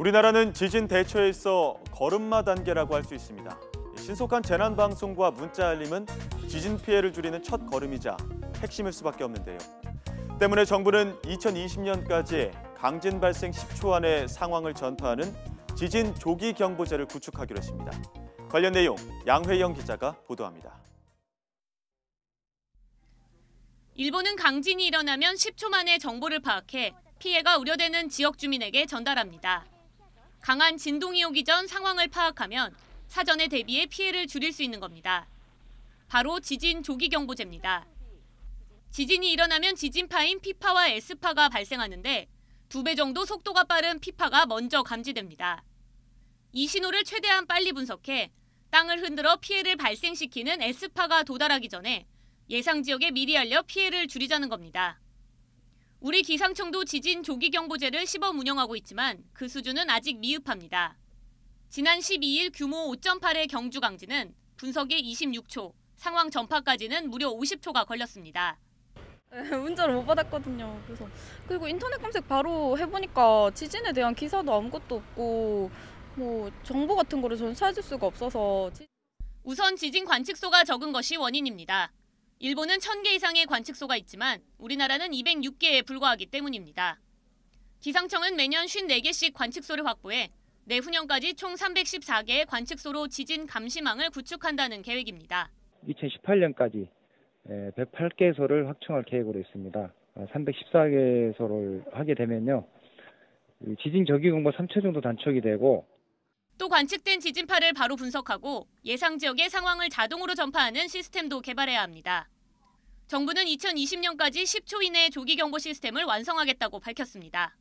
우리나라는 지진 대처에 있어 걸음마 단계라고 할 수 있습니다. 신속한 재난 방송과 문자 알림은 지진 피해를 줄이는 첫 걸음이자 핵심일 수밖에 없는데요. 때문에 정부는 2020년까지 강진 발생 10초 안에 상황을 전파하는 지진 조기 경보제를 구축하기로 했습니다. 관련 내용 양회영 기자가 보도합니다. 일본은 강진이 일어나면 10초 만에 정보를 파악해 피해가 우려되는 지역 주민에게 전달합니다. 강한 진동이 오기 전 상황을 파악하면 사전에 대비해 피해를 줄일 수 있는 겁니다. 바로 지진 조기 경보제입니다. 지진이 일어나면 지진파인 피파와 에스파가 발생하는데 두 배 정도 속도가 빠른 피파가 먼저 감지됩니다. 이 신호를 최대한 빨리 분석해 땅을 흔들어 피해를 발생시키는 에스파가 도달하기 전에 예상 지역에 미리 알려 피해를 줄이자는 겁니다. 우리 기상청도 지진 조기 경보제를 시범 운영하고 있지만 그 수준은 아직 미흡합니다. 지난 12일 규모 5.8의 경주 강진은 분석이 26초, 상황 전파까지는 무려 50초가 걸렸습니다. 문자를 네, 못 받았거든요. 그래서 그리고 인터넷 검색 바로 해보니까 지진에 대한 기사도 아무것도 없고 뭐 정보 같은 거를 전 찾을 수가 없어서 우선 지진 관측소가 적은 것이 원인입니다. 일본은 1000개 이상의 관측소가 있지만 우리나라는 206개에 불과하기 때문입니다. 기상청은 매년 54개씩 관측소를 확보해 내후년까지 총 314개의 관측소로 지진 감시망을 구축한다는 계획입니다. 2018년까지 108개소를 확충할 계획으로 있습니다. 314개소를 아, 하게 되면요. 지진 저기 공보 3초 정도 단축이 되고 또 관측된 지진파를 바로 분석하고 예상 지역의 상황을 자동으로 전파하는 시스템도 개발해야 합니다. 정부는 2020년까지 10초 이내 조기 경보 시스템을 완성하겠다고 밝혔습니다.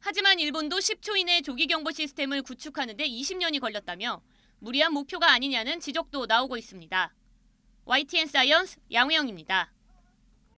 하지만 일본도 10초 이내 조기 경보 시스템을 구축하는 데 20년이 걸렸다며 무리한 목표가 아니냐는 지적도 나오고 있습니다. YTN 사이언스 양우영입니다.